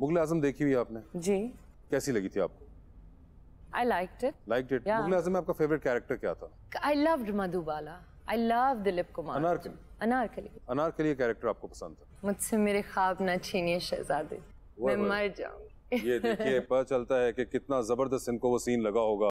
मुगल आजम देखी हुई आपने जी कैसी लगी थी आपको I liked it. Liked it. Yeah. Mughal आजम में आपका फेवरेट कैरेक्टर क्या था I loved Madhubala I love Dilip Kumar Anarkali Anarkali Anarkali character आपको पसंद था मुझसे मेरे ख्वाब ना छीनिए शहजादे मैं मर जाऊं ये देखिए पता चलता है कि कितना जबरदस्त इनको वो सीन लगा होगा